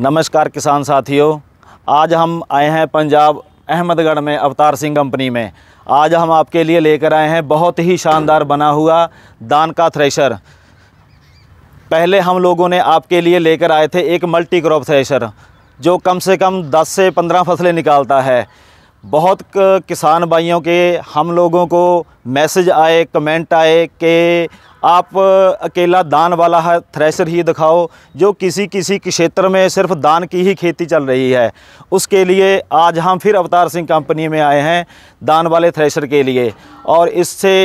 नमस्कार किसान साथियों आज हम आए हैं पंजाब अहमदगढ़ में अवतार सिंह कंपनी में आज हम आपके लिए लेकर आए हैं बहुत ही शानदार बना हुआ दान का थ्रेशर पहले हम लोगों ने आपके लिए लेकर आए थे एक मल्टी क्रॉप थ्रेशर जो कम से कम 10 से 15 फसलें निकालता है बहुत किसान भाइयों के हम लोगों को मैसेज आए कमेंट आए कि आप अकेला दान वाला है थ्रेसर ही दिखाओ जो किसी किसी क्षेत्र में सिर्फ दान की ही खेती चल रही है उसके लिए आज हम फिर अवतार सिंह कंपनी में आए हैं दान वाले थ्रेशर के लिए और इससे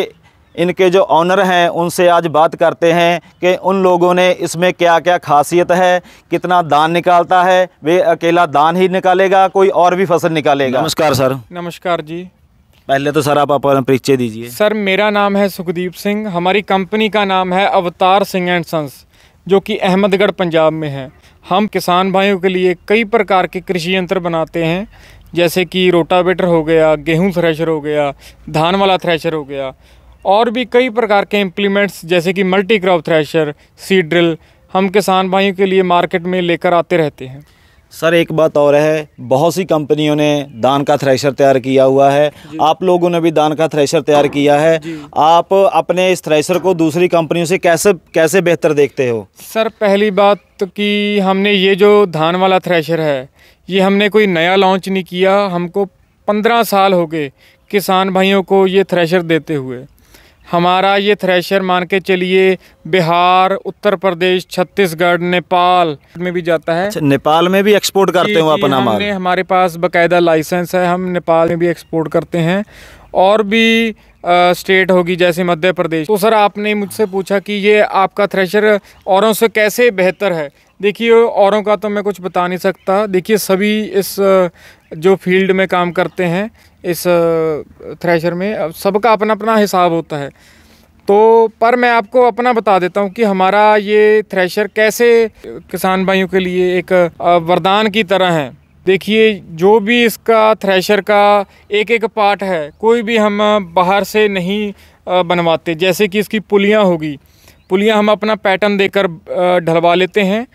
इनके जो ऑनर हैं उनसे आज बात करते हैं कि उन लोगों ने इसमें क्या क्या खासियत है कितना दान निकालता है वे अकेला दान ही निकालेगा कोई और भी फसल निकालेगा नमस्कार सर नमस्कार जी पहले तो सर आप अपना परिचय दीजिए सर मेरा नाम है सुखदीप सिंह हमारी कंपनी का नाम है अवतार सिंह एंड सन्स जो कि अहमदगढ़ पंजाब में है हम किसान भाइयों के लिए कई प्रकार के कृषि यंत्र बनाते हैं जैसे कि रोटावेटर हो गया गेहूं थ्रेशर हो गया धान वाला थ्रेशर हो गया और भी कई प्रकार के इम्प्लीमेंट्स जैसे कि multi crop thresher seed drill हम किसान भाइयों के लिए मार्केट में लेकर आते रहते हैं सर एक बात और है बहुत सी कंपनियों ने दान का थ्रेशर तैयार किया हुआ है आप लोगों ने भी दान का थ्रेशर तैयार किया है आप अपने इस थ्रेशर को दूसरी कंपनियों से कैसे कैसे बेहतर देखते हो सर पहली बात तो कि हमने ये जो धान वाला थ्रेशर है ये हमने कोई नया लॉन्च नहीं किया हमको पंद्रह साल हो गए किसान भाइयों को ये थ्रेशर देते हुए हमारा ये थ्रेशर मान के चलिए बिहार उत्तर प्रदेश छत्तीसगढ़ नेपाल में भी जाता है अच्छा, नेपाल में भी एक्सपोर्ट करते हो अपना माल हमारे पास बकायदा लाइसेंस है हम नेपाल में भी एक्सपोर्ट करते हैं और भी आ, स्टेट होगी जैसे मध्य प्रदेश तो सर आपने मुझसे पूछा कि ये आपका थ्रेशर औरों से कैसे बेहतर है देखिए औरों का तो मैं कुछ बता नहीं सकता देखिए सभी इस जो फील्ड में काम करते हैं इस थ्रेशर में अब सबका अपना अपना हिसाब होता है तो पर मैं आपको अपना बता देता हूँ कि हमारा ये थ्रेशर कैसे किसान भाइयों के लिए एक वरदान की तरह है देखिए जो भी इसका थ्रेशर का एक एक पार्ट है कोई भी हम बाहर से नहीं बनवाते जैसे कि इसकी पुलियाँ होगी पुलियाँ हम अपना पैटर्न देकर ढलवा लेते हैं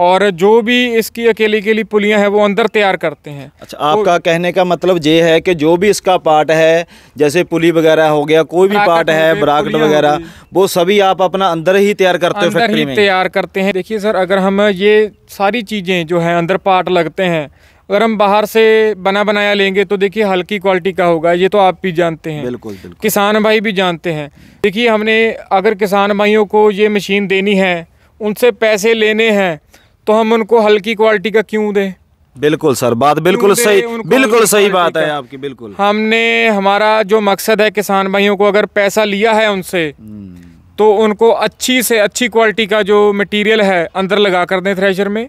और जो भी इसकी के अकेली पुलियाँ हैं वो अंदर तैयार करते हैं अच्छा आपका तो, कहने का मतलब ये है कि जो भी इसका पार्ट है जैसे पुली वगैरह हो गया कोई भी पार्ट है ब्राकट वगैरह वो सभी आप अपना अंदर ही तैयार करते हैं फैक्ट्री में तैयार करते हैं देखिए सर अगर हम ये सारी चीज़ें जो है अंदर पार्ट लगते हैं अगर हम बाहर से बना बनाया लेंगे तो देखिए हल्की क्वालिटी का होगा ये तो आप भी जानते हैं बिल्कुल बिल्कुल किसान भाई भी जानते हैं देखिए हमने अगर किसान भाइयों को ये मशीन देनी है उनसे पैसे लेने हैं तो हम उनको हल्की क्वालिटी का क्यों दें बिल्कुल सर बात बिल्कुल सही बिल्कुल सही बात है आपकी बिल्कुल हमने हमारा जो मकसद है किसान भाइयों को अगर पैसा लिया है उनसे हम्म। तो उनको अच्छी से अच्छी क्वालिटी का जो मटेरियल है अंदर लगा कर दें थ्रेशर में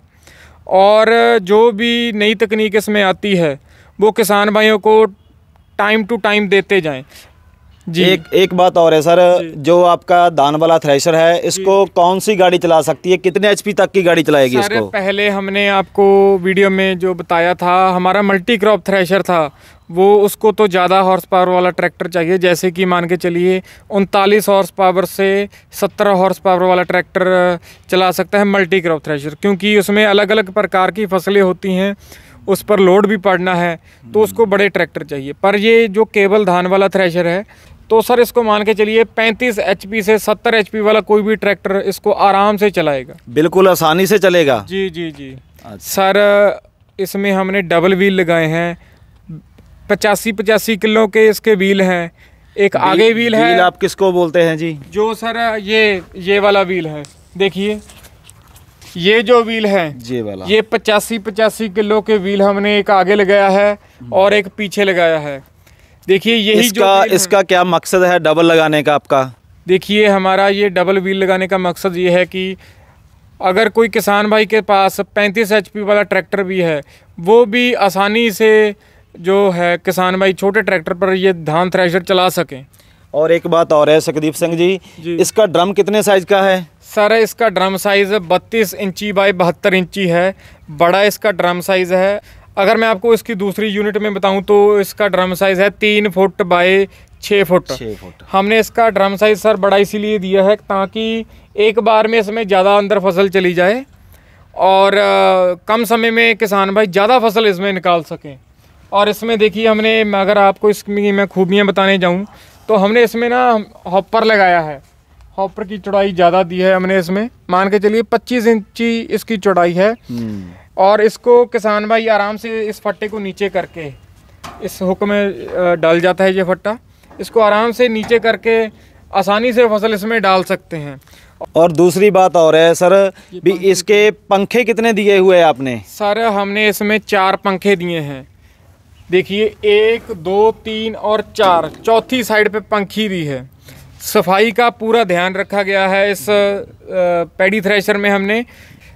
और जो भी नई तकनीक इसमें आती है वो किसान भाइयों को टाइम टू टाइम देते जाएं एक एक बात और है सर जो आपका दान वाला थ्रेशर है इसको कौन सी गाड़ी चला सकती है कितने एचपी तक की गाड़ी चलाएगी इसको पहले हमने आपको वीडियो में जो बताया था हमारा मल्टी क्रॉप थ्रेशर था वो उसको तो ज़्यादा हॉर्स पावर वाला ट्रैक्टर चाहिए जैसे कि मान के चलिए उनतालीस हॉर्स पावर से सत्रह हॉर्स पावर वाला ट्रैक्टर चला सकता है मल्टी क्रॉप थ्रेशर क्योंकि उसमें अलग अलग प्रकार की फसलें होती हैं उस पर लोड भी पड़ना है तो हम्म। उसको बड़े ट्रैक्टर चाहिए पर ये जो केवल धान वाला थ्रेशर है तो सर इसको मान के चलिए 35 एच से 70 एच वाला कोई भी ट्रैक्टर इसको आराम से चलाएगा बिल्कुल आसानी से चलेगा जी जी जी अच्छा। सर इसमें हमने डबल व्हील लगाए हैं पचासी पचासी किलो के इसके व्हील हैं एक भील, आगे व्हील है आप किसको बोलते हैं जी जो सर ये ये वाला व्हील है देखिए ये जो व्हील है ये वाला ये पचासी पचासी किलो के व्हील हमने एक आगे लगाया है हम्म। और एक पीछे लगाया है देखिए यही इसका जो इसका क्या मकसद है डबल लगाने का आपका देखिए हमारा ये डबल व्हील लगाने का मकसद ये है कि अगर कोई किसान भाई के पास 35 एच वाला ट्रैक्टर भी है वो भी आसानी से जो है किसान भाई छोटे ट्रैक्टर पर ये धान थ्रेशर चला सकें और एक बात और है सुखदीप सिंह जी, जी इसका ड्रम कितने साइज़ का है सर इसका ड्रम साइज़ बत्तीस इंची बाई बहत्तर इंची है बड़ा इसका ड्रम साइज़ है अगर मैं आपको इसकी दूसरी यूनिट में बताऊं तो इसका ड्रम साइज़ है तीन फुट बाय छः फुट छः फुट हमने इसका ड्रम साइज़ सर बड़ा इसीलिए दिया है ताकि एक बार में इसमें ज़्यादा अंदर फसल चली जाए और आ, कम समय में किसान भाई ज़्यादा फसल इसमें निकाल सकें और इसमें देखिए हमने अगर आपको इसकी मैं खूबियाँ बताने जाऊँ तो हमने इसमें ना हॉपर लगाया है हॉपर की चौड़ाई ज़्यादा दी है हमने इसमें मान के चलिए पच्चीस इंची इसकी चौड़ाई है हम्म। और इसको किसान भाई आराम से इस फट्टे को नीचे करके इस हुक में डाल जाता है ये फट्टा इसको आराम से नीचे करके आसानी से फसल इसमें डाल सकते हैं और दूसरी बात और है सर भी इसके पंखे कितने दिए हुए हैं आपने सर हमने इसमें चार पंखे दिए हैं देखिए एक दो तीन और चार चौथी साइड पे पंखी दी है सफाई का पूरा ध्यान रखा गया है इस पैडी थ्रेशर में हमने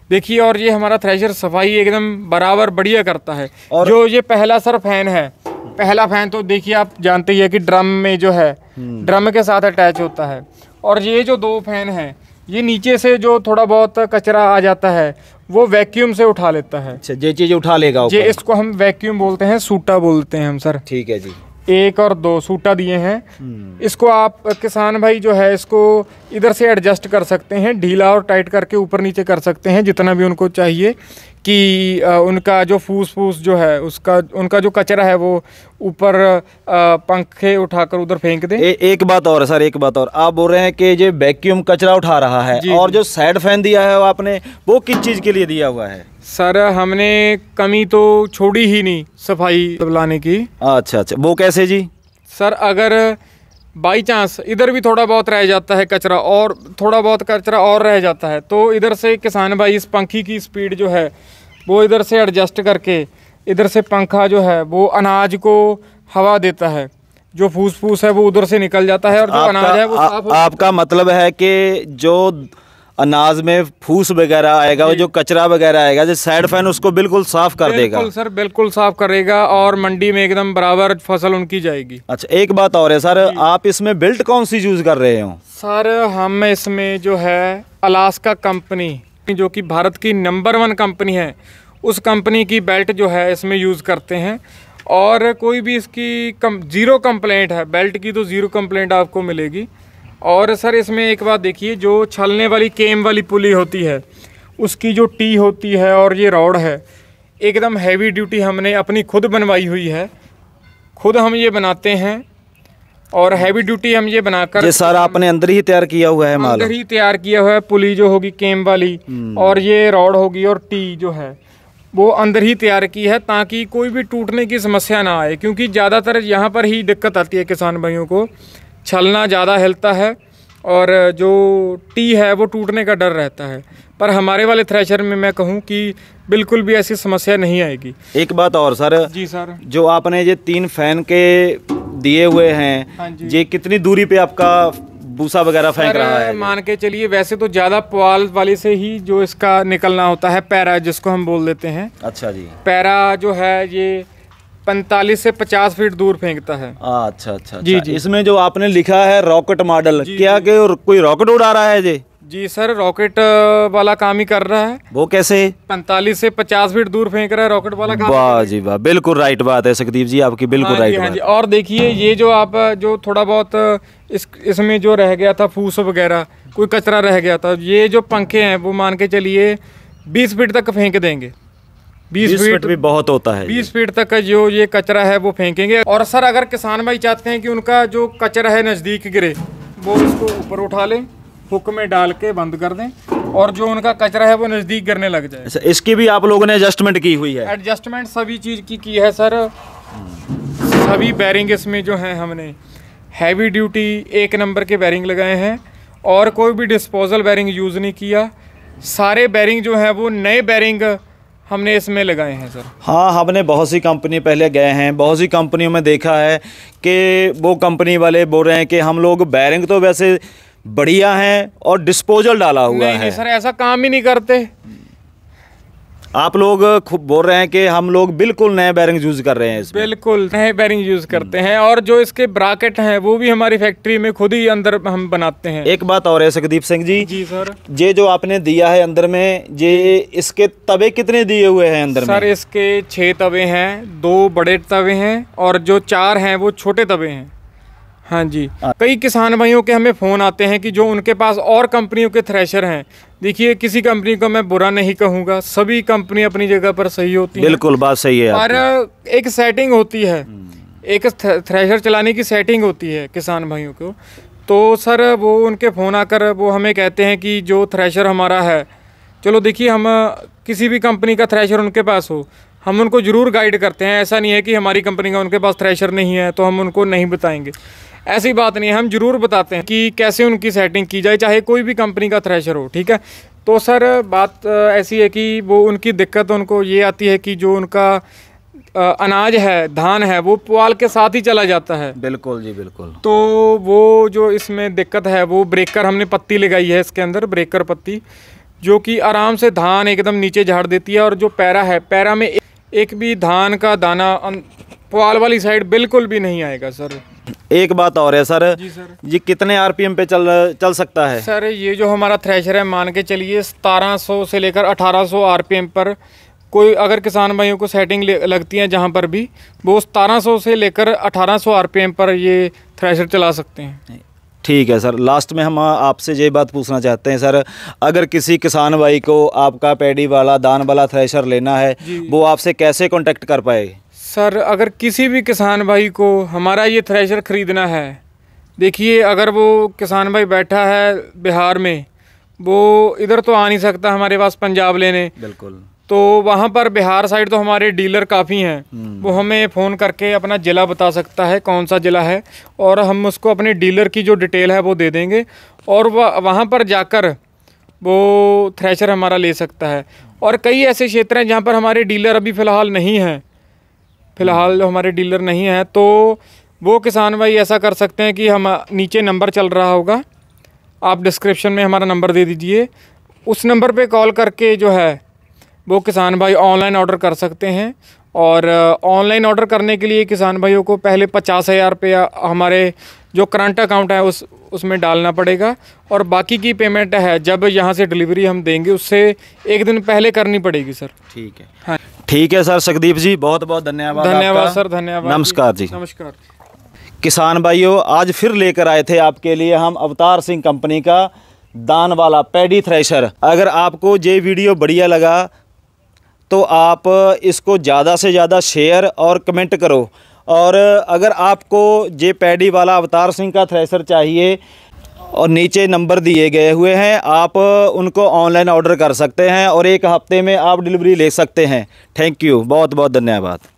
देखिए और ये हमारा थ्रेशर सफाई एकदम बराबर बढ़िया करता है और जो ये पहला सर फैन है पहला फैन तो देखिए आप जानते ही है कि ड्रम में जो है ड्रम हम्म। के साथ अटैच होता है और ये जो दो फैन है ये नीचे से जो थोड़ा बहुत कचरा आ जाता है वो वैक्यूम से उठा लेता है अच्छा ये चीज उठा लेगा ये इसको हम वैक्यूम बोलते हैं सूटा बोलते हैं हम सर ठीक है जी एक और दो सूटा दिए हैं हम्म। इसको आप किसान भाई जो है इसको इधर से एडजस्ट कर सकते हैं ढीला और टाइट करके ऊपर नीचे कर सकते हैं जितना भी उनको चाहिए कि उनका जो फूस फूस जो है उसका उनका जो कचरा है वो ऊपर पंखे उठाकर उधर फेंक दें एक बात और सर एक बात और आप बोल रहे हैं कि जो वैक्यूम कचरा उठा रहा है और जो साइड फैन दिया है वो आपने वो किस चीज़ के लिए दिया हुआ है सर हमने कमी तो छोड़ी ही नहीं सफाई लाने की अच्छा अच्छा वो कैसे जी सर अगर बाई चांस इधर भी थोड़ा बहुत रह जाता है कचरा और थोड़ा बहुत कचरा और रह जाता है तो इधर से किसान भाई इस पंखी की स्पीड जो है वो इधर से एडजस्ट करके इधर से पंखा जो है वो अनाज को हवा देता है जो फूस फूस है वो उधर से निकल जाता है और जो अनाज है वो साफ आपका मतलब है कि जो अनाज में फूस वगैरह आएगा जो कचरा वगैरह आएगा जो साइड फैन उसको बिल्कुल साफ कर बिल्कुल देगा सर बिल्कुल साफ करेगा और मंडी में एकदम बराबर फसल उनकी जाएगी अच्छा एक बात और है सर आप इसमें बेल्ट कौन सी यूज कर रहे हो सर हम इसमें जो है अलास्का कंपनी जो कि भारत की नंबर वन कंपनी है उस कंपनी की बेल्ट जो है इसमें यूज़ करते हैं और कोई भी इसकी कम ज़ीरो कंप्लेंट है बेल्ट की तो ज़ीरो कंप्लेंट आपको मिलेगी और सर इसमें एक बात देखिए जो छलने वाली केम वाली पुली होती है उसकी जो टी होती है और ये रॉड है एकदम हैवी ड्यूटी हमने अपनी खुद बनवाई हुई है खुद हम ये बनाते हैं और हैवी ड्यूटी हम ये बनाकर ये सारा आपने अंदर ही तैयार किया हुआ है माल अंदर ही तैयार किया हुआ है पुली जो होगी केम वाली हम्म। और ये रॉड होगी और टी जो है वो अंदर ही तैयार की है ताकि कोई भी टूटने की समस्या ना आए क्योंकि ज़्यादातर यहाँ पर ही दिक्कत आती है किसान भाइयों को छलना ज़्यादा हिलता है और जो टी है वो टूटने का डर रहता है पर हमारे वाले थ्रेशर में मैं कहूँ कि बिल्कुल भी ऐसी समस्या नहीं आएगी एक बात और सर जी सर जो आपने ये तीन फैन के दिए हुए हैं हाँ ये कितनी दूरी पे आपका भूसा वगैरह फेंक रहा है मान के चलिए वैसे तो ज़्यादा पुआल वाले से ही जो इसका निकलना होता है पैरा जिसको हम बोल देते हैं अच्छा जी पैरा जो है ये 45 से 50 फीट दूर फेंकता है आ, अच्छा अच्छा जी अच्छा। जी इसमें जो आपने लिखा है रॉकेट मॉडल क्या के कोई रॉकेट उड़ा रहा है जी जी सर रॉकेट वाला काम ही कर रहा है वो कैसे 45 से 50 फीट दूर फेंक रहा है रॉकेट वाला काम वाह जी वाह बिल्कुल राइट बात है सकदीप जी आपकी बिल्कुल हाँ, राइट हाँ बात जी और देखिए ये जो आप जो थोड़ा बहुत इस इसमें जो रह गया था फूस वगैरह कोई कचरा रह गया था ये जो पंखे हैं वो मान के चलिए बीस फीट तक फेंक देंगे बीस फीट भी बहुत होता है बीस फीट तक का जो ये कचरा है वो फेंकेंगे और सर अगर किसान भाई चाहते हैं कि उनका जो कचरा है नज़दीक गिरे वो इसको ऊपर उठा लें हुक में डाल के बंद कर दें और जो उनका कचरा है वो नज़दीक गिरने लग जाए अच्छा, इसकी भी आप लोगों ने एडजस्टमेंट की हुई है एडजस्टमेंट सभी चीज़ की की है सर सभी बैरिंग इसमें जो हैं हमने हैवी ड्यूटी एक नंबर के बैरिंग लगाए हैं और कोई भी डिस्पोजल बैरिंग यूज़ नहीं किया सारे बैरिंग जो हैं वो नए बैरिंग हमने इसमें लगाए हैं सर हाँ हमने बहुत सी कंपनी पहले गए हैं बहुत सी कंपनियों में देखा है कि वो कंपनी वाले बोल रहे हैं कि हम लोग बैरिंग तो वैसे बढ़िया हैं और डिस्पोजल डाला हुआ नहीं, है नहीं, सर ऐसा काम ही नहीं करते आप लोग खूब बोल रहे हैं कि हम लोग बिल्कुल नए बैरिंग यूज़ कर रहे हैं इसमें बिल्कुल नए बैरिंग यूज़ करते हैं और जो इसके ब्राकेट हैं वो भी हमारी फैक्ट्री में खुद ही अंदर हम बनाते हैं एक बात और है सुखदीप सिंह जी जी सर ये जो आपने दिया है अंदर में ये इसके तवे कितने दिए हुए हैं अंदर सर इसके छह तवे हैं दो बड़े तवे हैं और जो चार हैं वो छोटे तवे हैं हाँ जी कई किसान भाइयों के हमें फ़ोन आते हैं कि जो उनके पास और कंपनियों के थ्रेशर हैं देखिए किसी कंपनी को मैं बुरा नहीं कहूँगा सभी कंपनी अपनी जगह पर सही होती बिल्कुल बात सही है और एक सेटिंग होती है हम्म। एक थ्रेशर चलाने की सेटिंग होती है किसान भाइयों को तो सर वो उनके फ़ोन आकर वो हमें कहते हैं कि जो थ्रेशर हमारा है चलो देखिए हम किसी भी कंपनी का थ्रेशर उनके पास हो हम उनको ज़रूर गाइड करते हैं ऐसा नहीं है कि हमारी कंपनी का उनके पास थ्रेशर नहीं है तो हम उनको नहीं बताएंगे ऐसी बात नहीं है हम ज़रूर बताते हैं कि कैसे उनकी सेटिंग की जाए चाहे कोई भी कंपनी का थ्रेशर हो ठीक है तो सर बात ऐसी है कि वो उनकी दिक्कत उनको ये आती है कि जो उनका अनाज है धान है वो पुआल के साथ ही चला जाता है बिल्कुल जी बिल्कुल तो वो जो इसमें दिक्कत है वो ब्रेकर हमने पत्ती लगाई है इसके अंदर ब्रेकर पत्ती जो कि आराम से धान एकदम नीचे झाड़ देती है और जो पैरा है पैरा में एक भी धान का दाना पुआल वाली साइड बिल्कुल भी नहीं आएगा सर एक बात और है सर जी सर ये कितने आरपीएम पे चल चल सकता है सर ये जो हमारा थ्रेशर है मान के चलिए 1700 से लेकर 1800 आरपीएम पर कोई अगर किसान भाइयों को सेटिंग लगती है जहाँ पर भी वो 1700 से लेकर 1800 आरपीएम पर ये थ्रेशर चला सकते हैं ठीक है सर लास्ट में हम आपसे ये बात पूछना चाहते हैं सर अगर किसी किसान भाई को आपका पैडी वाला दान वाला थ्रेशर लेना है वो आपसे कैसे कॉन्टेक्ट कर पाए सर अगर किसी भी किसान भाई को हमारा ये थ्रेशर ख़रीदना है देखिए अगर वो किसान भाई बैठा है बिहार में वो इधर तो आ नहीं सकता हमारे पास पंजाब लेने बिल्कुल तो वहाँ पर बिहार साइड तो हमारे डीलर काफ़ी हैं हम्म। वो हमें फ़ोन करके अपना ज़िला बता सकता है कौन सा ज़िला है और हम उसको अपने डीलर की जो डिटेल है वो दे देंगे और वह वहाँ पर जाकर वो थ्रेशर हमारा ले सकता है और कई ऐसे क्षेत्र हैं जहाँ पर हमारे डीलर अभी फ़िलहाल नहीं हैं फ़िलहाल हमारे डीलर नहीं है तो वो किसान भाई ऐसा कर सकते हैं कि हम नीचे नंबर चल रहा होगा आप डिस्क्रिप्शन में हमारा नंबर दे दीजिए उस नंबर पे कॉल करके जो है वो किसान भाई ऑनलाइन ऑर्डर कर सकते हैं और ऑनलाइन ऑर्डर करने के लिए किसान भाइयों को पहले पचास हज़ार रुपया हमारे जो करंट अकाउंट है उस उसमें डालना पड़ेगा और बाकी की पेमेंट है जब यहाँ से डिलीवरी हम देंगे उससे एक दिन पहले करनी पड़ेगी सर ठीक है हाँ ठीक है सर सखदीप जी बहुत बहुत धन्यवाद धन्यवाद सर धन्यवाद नमस्कार जी नमस्कार किसान भाइयों आज फिर लेकर आए थे आपके लिए हम अवतार सिंह कंपनी का दान वाला पैडी थ्रेशर अगर आपको ये वीडियो बढ़िया लगा तो आप इसको ज़्यादा से ज़्यादा शेयर और कमेंट करो और अगर आपको ये पैडी वाला अवतार सिंह का थ्रेशर चाहिए और नीचे नंबर दिए गए हुए हैं आप उनको ऑनलाइन ऑर्डर कर सकते हैं और एक हफ्ते में आप डिलीवरी ले सकते हैं थैंक यू बहुत बहुत धन्यवाद